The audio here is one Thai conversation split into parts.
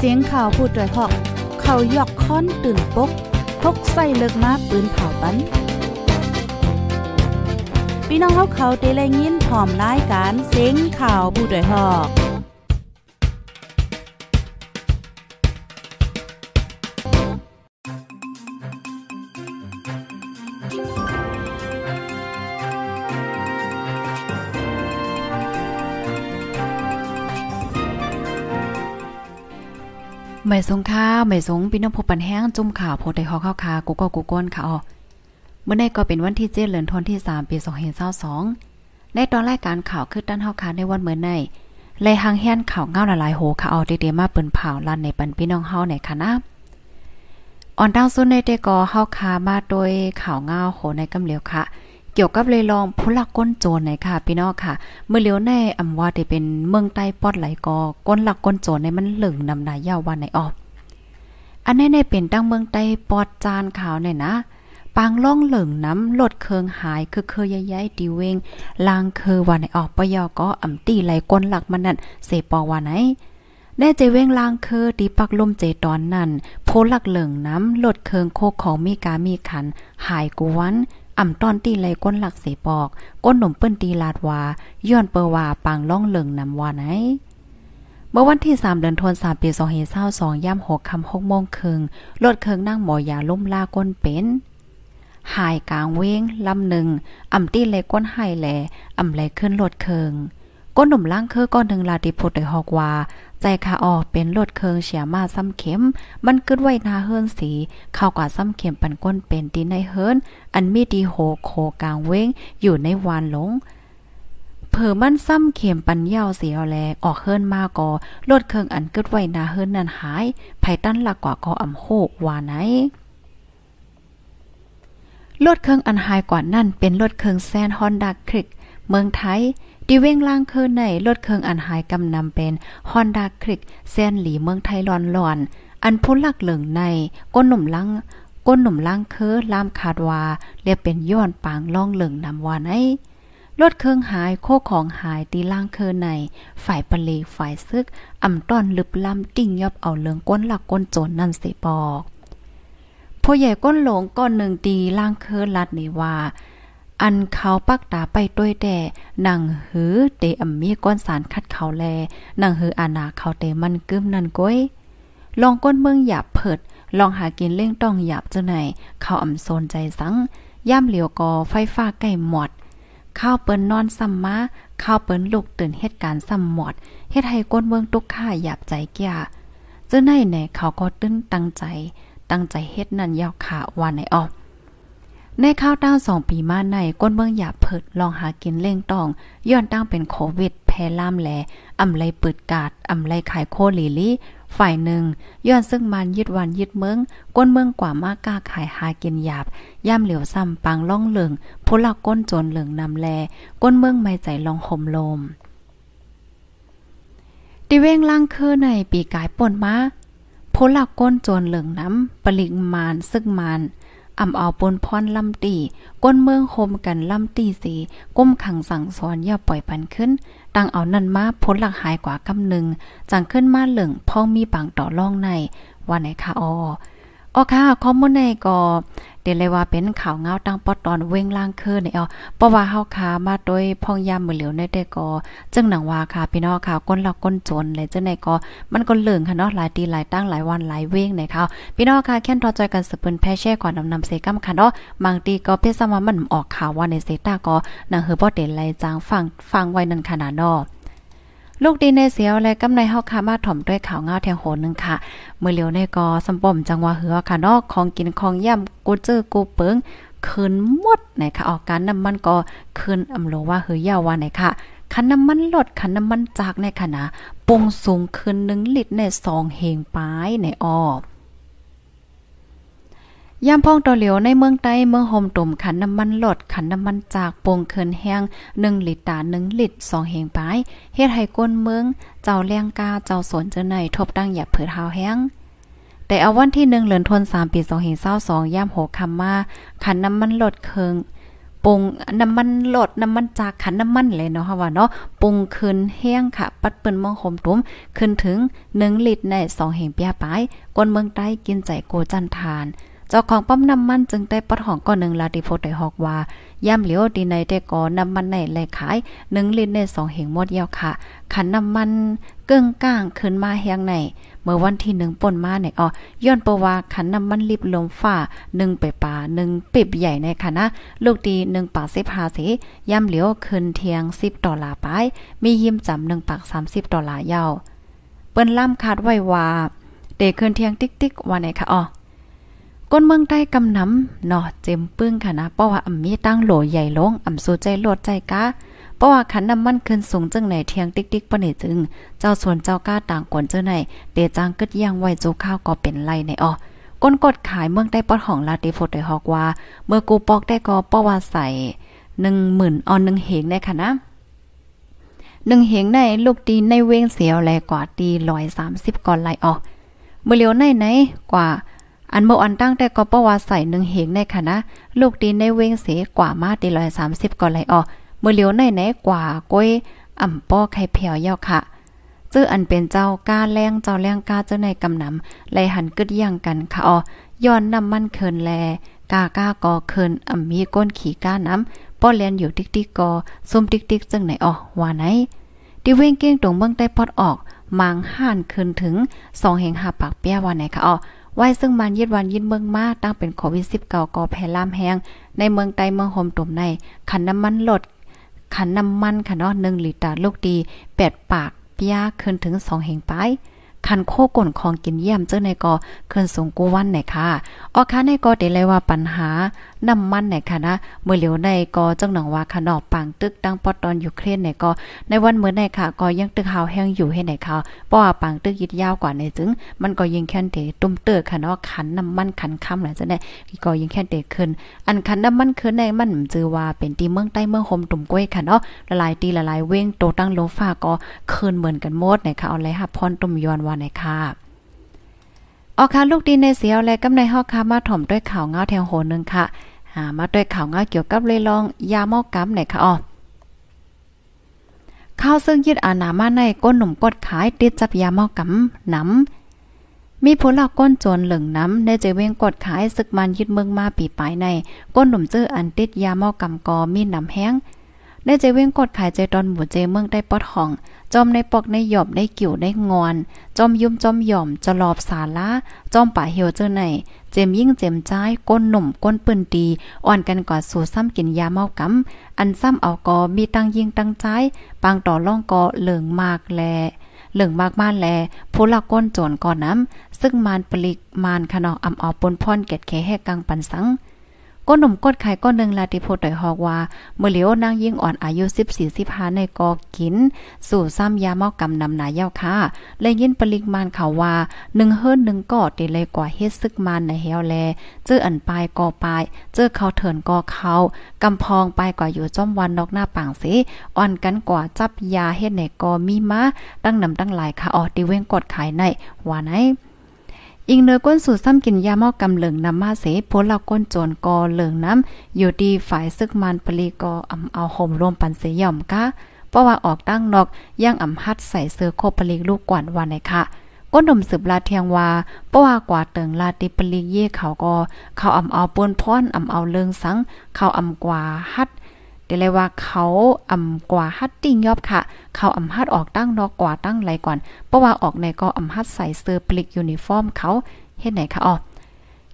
เสียงข่าวพูดด้วยหอก เขายกค้อนตื่นปกพกใส่เลิกมาปืนเผาปันพี่น้องเขาเขาเด้แลยินพร้อมรายการเสียงข่าวผู้ด้วยหอกหม่สงค่าไม่สงพี่น้องพบปันแห้งจุ่มข่าวโพดได้ฮอข้าวคากูก็กูก้นค่ะอ๋อเมื่อในก็เป็นวันที่เจ็ดเดือนธันที่สามปีสองเห็นเศร้าสอง ในตอนรายการข่าวคือด้านข้าวคาในวันเมื่อในเลยหางแห้นข่าวเงาละลายโหค่ะเอาเดๆมาเปิ้นเผาลั่นในปันพี่น้องเฮาในคณะะอ่อนดาวซุนในเตกอเฮาคามาโดยข่าวเงาโหในกำเหลียวค่ะเกี่ยวกับเลยลองพลักก้นโจรไหนค่ะ พี่น้องค่ะ เมื่อเลี้ยวในอำว่าที่เป็นเมืองใต้ปอดไหลกอก้นหลักก้นโจรในมันเหลึงนำนายาววันไหนออกอันนี้ในเป็นตั้งเมืองใต้ปอดจานขาวเนี่ยนะ ปางล่องเหลิงน้ำลดเคืองหายคือเคยย้ายดีเวงลางเคือวันไหนออกปยอก็อ่าตีไหลก้นหลักมันนั่นเสปอวันไหนได้เจเวงลางคือตีปักลมเจตอนนั้น โพลักเหลิงน้ำลดเคืองโคของมีกามีขันหายกวนอ่ำต้อนตีเลยก้นหลักเสปอก ก้นหนุ่มเปิ้นตีลาดวาย้อนเปอว่าปางล่องเหลิงนำวาไหน เมื่อวันที่3เดือนธันวาคมปี2522ย่ำหกคำหกโมงครึ่งรถเครื่องนั่งหมอยาล้มลาก้นเป็น หายกลางเว้งลำหนึ่ง อ่ำตีเลยก้นหายแหลอ่ำไหลขึ้นรถเครื่องก้นหนุ่มล่างเคอก้อนหนึ่งลาติพดได้ฮอกว่าใจขาออก เป็นลดเคิงเสียมาซ้ำเข็ม มันกึดไว้นาเฮิรนสี เข้ากว่าซ้ำเข็มปันก้นเป็นตนในเฮิรนอันมีดีโหโคกลางเว้งอยู่ในวานหลง เผอมันซ้ำเข็มปันเย่าเสียแลออกเฮิรนมากอลดเคิงอันกึดไว้นาเฮิรนนั่นหายไผตั้นหลักกว่าก่ออำโคว่าไหนลดเครื่องอันหายกว่านั่นเป็นลดเครื่องแซนฮอนดาคลิกเมืองไทยดีเว้งล่างเคืนในรถเครื่องอันหายกำนำเป็นฮอนดาคลิกเซนหลีเมืองไทยร้อนร่อนอันพ้นหลักเหลืองในก้นหนุ่มลังก้นหนุ่มล่างคือลามคาดวาเรียกเป็นย้อนปางล่องเหลืองนำวานไอ้รถเครื่องหายโคของหายตีล่างเคือใน ฝ่ายปะเลฝ่ายซึกอ่ำต้อนลึบล้ำติ่งยอบเอาเหลืองก้นหลักก้นโจนนั่นสิบอกผู้ใหญ่ก้นหลงก้อนหนึ่งตีล่างเคือลัดนี่ว่าอันเขาปักตาไปด้วยแต่ นังหือเตอัมมีก้อนสารคัดเขาแล นังหืออานาเขาเตมันกึมนั่นก้อย ลองก้นเมืองหยาบเผิด ลองหากินเล่งต้องหยาบจะไหน เขาอ่ำโซนใจสัง ย่าเหลียวกอไฟฟ้าใกล้หมดข้าวเปิ้นนอนซ้มมาข้าวเปิ้นลูกตื่นเหตุการณ์ซ้มหมดเฮ็ดให้ก้นเมืองตุกข่าหยาบใจแก่จะไหนไหนเขาก็ตื้นตั้งใจ ตั้งใจเฮ็ดนั่นยาวขาวนไหนออกในข้าวตั้งสองปีมาในก้นเมืองหยาเผิดลองหากินเล่งตองย้อนตั้งเป็นโควิด แพร่ล่ามแหลอำไลเปิดกาดอำไลขายโคลีลี่ฝ่ายหนึ่งย้อนซึ่งมันยึดวันยึดเมืองก้นเมืองกว่ามากกล้าขายหากินหยาบย่มเหลียวซ้ำปังล่องเหลืองพลักก้นจนเหลืองนำแล ก้นเมืองไม่ใจลองห่มลมติเว้งล่างคือในปีกายป่นมาพลักก้นจนเหลืองน้ำปลิงมานซึ่งมานอ่ำเอาปนพรลำตีก้นเมืองโคมกันลำตีสี ก้มขังสั่งสอนอย่าปล่อยปันขึ้น ตั้งเอานั่นมาพ้นหลักหายกว่ากำหนึ่งจังขึ้นมาเหลืองพ่องมีปังต่อล่องใน ว่าไหนคะอออ๋อค่ะข้อมูลในก็เดลยว่าเป็นข่าวเงาตั้งปอตอนเว้งล่างคืนเนี่ยอ๋อเพราะว่าเฮาค่ะมาโดยพองยามมือเหลียวในแด่ก็จึงหนังว่าค่ะ พี่น้องค่ะก้นหละกก้นจนเลยจังในก็มันก็เลื่องค่ะเนาะ หลายตีหลายตั้งหลายวันหลายเว้งในค่ะพี่น้องค่ะแค่นรอจอยกันสืบเปิ่นแพ่ช่ก่อนนำนำเซกัมค่ะเนาะ บางตีก็เพศสมามันออกข่าวว่าในเซต้าก็นางเฮอบ่เดลไลจางฟังฟังไว้นั่นขนาดเนาะลูกดีในเสียวละกำในเฮาค่ะมาถ่อมด้วยข่าวเงาแทงโหนึง ค่ะ เมื่อเลียวในกอสำป่มจังหวะเหือค่ะเนาะของกินของย่ำกูเจอกูเปิงคืนหมดนะ่ะ ออกการน้ำมันก็คืนอำโลว่าเฮือยาวว่าไหนค่ะคันน้ำมันลดคันน้ำมันจากในขณะปุงสูงขึ้นหนึ่งลิตรในสองเหงปลายในออกย่ำพ่องต่อเหลียวในเมืองใต้เมืองโฮมตุ่มขันน้ำมันหลดขันน้ำมันจากปงเคินแห้งหนึ่งลิตรหนึ่งลิตรสองแหงปายเฮ็ดให้ก้นเมือง เจ้าแรงกาเจ้าสนเจอในทบตั้งหยับเผือเท้าแห้ง แต่เอาวันที่หนึ่งเหลือนทนสามปีสองเหงเศร้าสองย่ำโหคำมาขันน้ำมันหลดเคิงปุงน้ำมันหลดน้ำมันจากขันน้ำมันเลยเนาะค่ะว่าเนาะปุงึ้นแห้งค่ะ ปัดเปิ้นมองหมตุ้มขึ้นถึง1ลิตรใน2แห่งเปียปายก้นเมืองใต้กินใจโกจันทานเจ้าของปั๊มน้ำมันจึงได้ปัดห้องก้อนหนึ่งลา ดิโพได้ฮอกว่า ย่ำเหลียวดีในแต่ก่อ น้ำมันในแลขาย หนึ่งลิตรในสองเหงหมดยาวค่ะ ขันน้ำมันเกิ้งก้าง ขึ้น มาแหงใน เมื่อ วันที่หนึ่งป่นมาในอ่อย้อนประว่าขันน้ำมันรีบลมฝ่าหนึ่งไปป่าหนึ่งปิบใหญ่ในค่ะนะลูกดีหนึ่งปากสิบหาสิย่ำเหลียวขึ้นเทียงสิบดอลลาร์ไป มียิ้มจำหนึ่งปากสามสิบดอลลาร์ยาวเปิ้นล่ามคาดไว้ว่าเดเคลื่อนเทียงติ๊กติ๊กวันไหนคะอ่อก้นเมืองใต้กำน้ำเนาะเจมปึ้งค่ะนะ เพราะว่าอ่ำมีตั้งโหลใหญ่ลงอ่ำสู้ใจโลดใจกะ เพราะว่าขันน้ำมันขึ้นสูงจึงไหนเทียงติ๊กติ๊กปะเนจึง เจ้าสวนเจ้าก้าต่างกวนเจ้าไหนเดจังกึดย่างไว้จจข้าวก็เป็นไรในอ้อก้นกดขายเมืองใต้ปอดของ ลาติโฟดฮอกว่า เมื่อกูปอกได้ก็เพราะว่าใส่หนึ่งหมื่นออนหนึ่งเหงในค่ะนะหนึ่งเหงในลูกตีในเวงเสียวแลกว่าตีร้อยสามสิบก่อนไรอ้อเมื่อเลียวในไหนกว่าอันโมอันตั้งแต่ ก็ปว่าใส่หนึ่งเหงในคณะลูกดีในเวงเสกว่ามาตีร้อยสามสิบก็ไหลออกเมื่อเลียวในไหน กว่าก้วยอ่ำป้อไข่แผ่ยวยาวค่ะจื้ออันเป็นเจ้าก้า แรงเจ้าแรงก้าเจ้าในกำนำไลหันกึดย่างกันค่ะออย้อนน้ำมันเคินแลกาก้ากอเคินอ่ำมีก้นขี่ก้าน้ำป้อแลนอยู่ติ๊กติ๊กกอ ซุ่มติ๊กติ๊กจังไหนออว่าไหนี่เวงเก้งตรงเมืองได้ปอดออก มางห่านคืนถึงสองแห่งหาปากเปี้ยวันไหนคะอ๋อไว้ซึ่งมันยึดวันยึดเมืองมาตั้งเป็นโควิด19ก่อแพ่ล่ามแห้งในเมืองใต้เมืองโฮมตุ่มใน ขันน้ำมันลด ขันน้ำมันค่ะเนาะ1ลิตรลูกดี8ปากเปียขึ้นถึง2แห่งไปคันโคก่นของกินเยี่ยมเจ้าในกอเคลื่อนสูงกูวันไหนค่ะ ออค้าในกอเดเลยว่าปัญหาน้ำมันี่นค่ะนะ เมื่อเหลียวในก็จังหนังว่าคนอกปังตึกตั้งปอตอนยูเครนี่นก็ในวันเมื่อในค่ะก็ยังตึกหาวแห้งอยู่ให้ในค่ะเพราะว่าปังตึกยึดยาวกว่าในจึงมันก็ยิงแค่นเตตุ้มเตอค่ะเนาะขันน้ำมันขันค่ำหลังจาเนั้นก็ยิงแค่นเตขึ้นอันขันน้ำมันขึ้นในมันจือว่าเป็นตีเมืองใต้เมืองโฮมตุ่มกล้วยค่ะเนาะละลายตีละลายเว้งโตตั้งโลฟ้าก็คืนเหมือนกันหมดในค่ะเอาลยค่ะพรตุ่มยอนว่าในค่ะออค่ะลูกดีในเสียวและกำในฮอกค่ะมาถ่อมด้วยข่าวเงาแถวโหนึงค่ะ หามาด้วยข่าวเงาเกี่ยวกับเลยลอง ยาหมอกกำไหนค่ะออข้าวซึ่งยึดอานามาในก้นหนุ่มกดขายติดจับยาหมอกำน้ำมีผลลักก้นโจรเหลืองน้ำใน้จเวงกดขายศึกมันยึดเมืองมาปีปลายในก้นหนุ่มเจออันติดยาหมอกากอมีน้ำแห้งใน้จเวงกดขายใจตอนหมู่เจเมืองได้ปอดห้องจอมในปอกในหยอบในกิ่วในงอน จอมยุ่มจอมหย่อมจะหลอบสาละจอมป่าเหี่ยวเจอไหน เจมยิ่งเจมจ้ายก้นหนุ่มก้นปืนดี อ่อนกันกว่าสู่ซ้ำกินยาเมากำอันซ้ำเอากอมีตั้งยิ่งตั้งใจ ปางต่อล่องกอเหลืองมากแลเหลืองมากมานแล ผู้ละก้นโจรก่อนน้ำซึ่งมานปลิกมานขนอกอ่ำออปนพ่อนเก็ดแใแหกกลางปันสังก้นหนุ่มก้นไข่ก้นหนึ่งลาติโพต่อยฮอกว่า เมื่อเหลียวนางยิ่งอ่อนอายุส4ิบี่สิบห้าในกอกินสู่ซ้ำยาเมากานำหนาเย้าค่ะและยินปริมาณเขาว่าหนึ่งเฮิรนหนึ่งกออเดเลยกว่าเฮ็ดซึกมันในเฮวแลเจออันปลายกอปลายเจอเขาเถินกอเขากำพองไปกว่าอยู่จ้อมวันนอกหน้าป่างสิอ่อนกันกว่าจับยาเฮ็ดในกอมีมาตั้งนาตั้งหลายค่ะออดิเว้งกดขายในว่าไหนอิงเนอก้นสูตรซ้ำกินยาหมอกกำเหลืองนำมาเสโพลาก้นโจรกอเหลืองน้ำอยู่ดีฝ่ายซึกมันปลีกออ่ำเอาห่มรวมปันเสยย่อมกะเพราะว่าออกตั้งนอกย่างอ่ำฮัดใส่เสื้อโคปลีกลูกกวนวันไหนค่ะก้นหนุ่มสืบลาเทียงว่าเพราะว่ากว่าเติงลาติปลีกเย่เขาก็เขาอ่ำเอาปวนพรอนอ่ำเอาเลืองสังเขาอ่ำกว่าฮัดเดี๋ยวเลยว่าเขาอ่ำกว่าฮัดติ้งยอบค่ะ เขาอ่ำฮัดออกตั้งนอกกว่าตั้งไรก่อนเพราะว่าออกในก็อ่ำฮัดใส่เสื้อปลิกยูนิฟอร์มเขาเฮ็ดไหนคะอ๋อ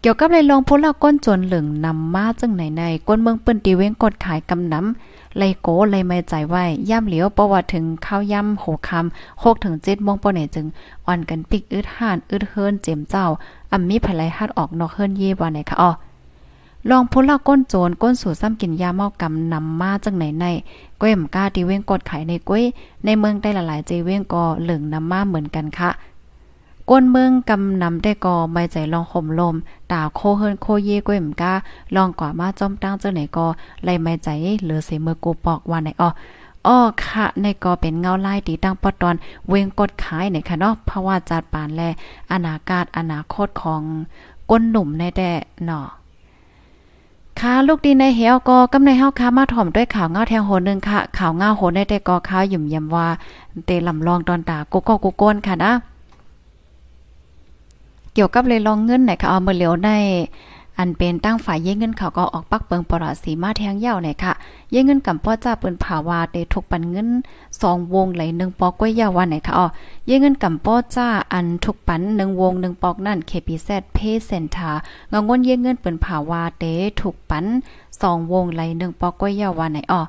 เกี่ยวกับเลยลองพลาก้นจนเหลืองนำมาจังไหนในก้นเมืองปืนตีเว้งกดขายกำน้ำไลโกไลไม่ใจไว้ย่ำเหลียวประวัติถึงข้าวย่ำโหคำโคกถึงเจ็ดมงปนไหนจึงอ่อนกันปิกอึดห่านอึดเฮิรนเจมเจ้าอ่ำมีภายไลฮัดออกนอกเฮิรนเย่วันไหนคะอ๋อลองพลละก้นโจรก้นสู่ซ้ำกินยาเมากำนำมาจังไหนในก้อยมก้าที่เว้งกดไขในก้อยในเมืองได้หลายๆเจเว้งกอเหลืองนำมาเหมือนกันค่ะก้นเมืองกำนำได้กอใบใจลองข่มลม ตาโคเฮินโคเย่ก้อยมก้า ลองกว่ามาจ้อมตั้งเจ้าไหนกอไลยไม่ใจเหลือเสเมือกูปอกวันไหนอ้ออ้อค่ะในกอเป็นเงาไล่ตีตั้งปอตอน เวงกดขายในค่ะเนาะเพราะว่าจัดปานแลอนาคตอนาคตของก้นหนุ่มในแต่เนาะค่ะลูกดีในเหี่ยวก็กำในเฮาค้ามาถ่อมด้วยข่าวเงาแทงโหนึงค่ะข่าวเงาโหนในแต่กอข้าหยุ่มยำว่า เตลำลองตอนตากุกก็กุก้นค่ะนะ เกี่ยวกับเลยลองเงินไหนค่ะเอาเมื่อเหลียวในอันเป็นตั้งฝ่ายเย่เงินเขาก็ออกปักเปิงปลาดสีมาแทงเย่าเลยค่ะ เย่เงินกับพ่อจ้าปืนผาวาเ้ทุกปันเงินสองวงไหลหนึ่งปอกก้วยเยาวันไหนค่ะอ๋อเย่เงินกับพ่อจ้า อันทุกปันหนึ่งวงหนึ่งปอกนั่นเคปีแซดเพเซนทางงงนเย่เงินปืนผาวาเตทุกปันสองวงไหลหนึ่งปอกก้วยเยาวันไหนอ๋อ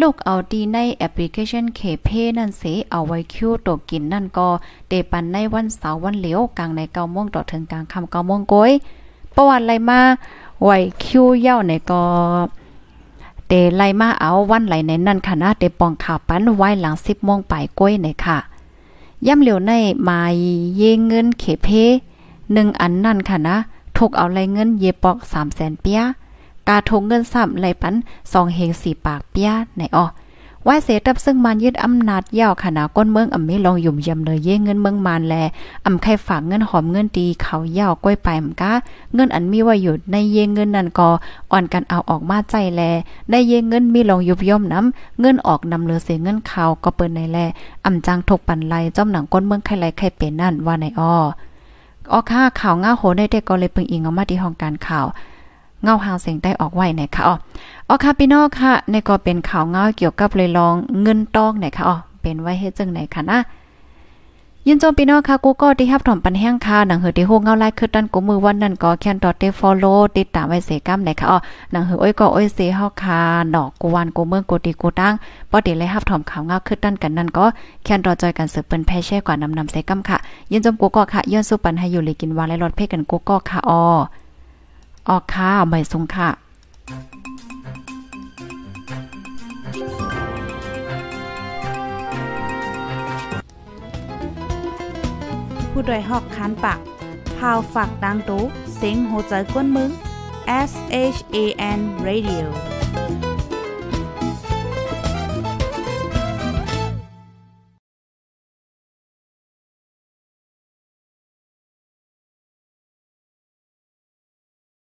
ลูกเอาดีในแอปพลิเคชันเคเพนั่นเสเอาไว้คิวตกกินนั่นก็เตปันในวันเสาร์วันเหลียวกลางในเก้า่วงต่อถึงกลางค่ำเก้า่วงก้อยประวันไหลมาไหวคิ้วเย่าในก็เดไลมาเอาวันไหลในนั่นค่ะนะเดปองข่าวปั้นไว้หลังสิบโมงไปก้อยในค่ะ ย่ำเหลียวในมาเยเงินเขเพหนึ่งอันนั่นค่ะนะถูกเอาไรเงินเยปอกสามแสนเปียกาทงเงิน3ไหลปั้นสองเฮงสี่ปากเปียในอ้อว่าเสตับซึ่งมันยึดอำนาจยาวขนาก้นเมืองอ่ำไม่ลองหยุ่มยำเลยเย่เงินเมืองมานแลอ่ำใครฝากเงินหอมเงินดีเขายาวก้อยไปมันกะเงินอันมีว่าอยู่ในเย่เงินนั่นก็อ่อนกันเอาออกมาใจแลได้เย่เงินมีลองยุบย่อมน้ำเงินออกนำเลือเสียเงินเขาก็เปิ้นในแลอ่ำจังถกปันไลจ้อมหนังก้นเมืองใครไหลใครเป็นนั่นว่าในอ้อออค่าข่าวง่าโหได้เด็กก็เลยเปิงอิงออกมาที่ห้องการข่าวเงาหางเสียงได้ออกไว้นะคะอ๋ออ๋อค่ะพี่น้องค่ะ ในก็เป็นข่าวเงาเกี่ยวกับเลยลองเงินตองนะคะอ๋อ เป็นไว้เฮ็ดจังไหนคะนะยินจมพี่น้องค่ะกูก็ที่รับถอมปันแห้งค่ะหนังเหือที่โฮเงาไล่คือตันกูมือวันนั้นก็ แคนดอเตฟอลโลติดตามไว้เสกัมไหนค่ะอ๋อหนังเหืออ้อยก็อ้อยเสเฮาค่ะดอกกูวันกูเมืองกูติกูตั้งปอดีเลยรับถอมข่าวเงาคือตันกันนั่นก็แคนดอจอยกันสืบเปิ้นแพ่แช่กว่านำนำเสกัมค่ะยินจมกูก็ค่ะย้อนสูปันให้อยู่เลยกินวานและรถเพ่กันกูก็ค่ะอ๋อออกค่ะใบสงค่ะผู้ดยหอกคันปากพาวฝากดังตุ้เซ็งโหใจกวนมึง S H A N Radio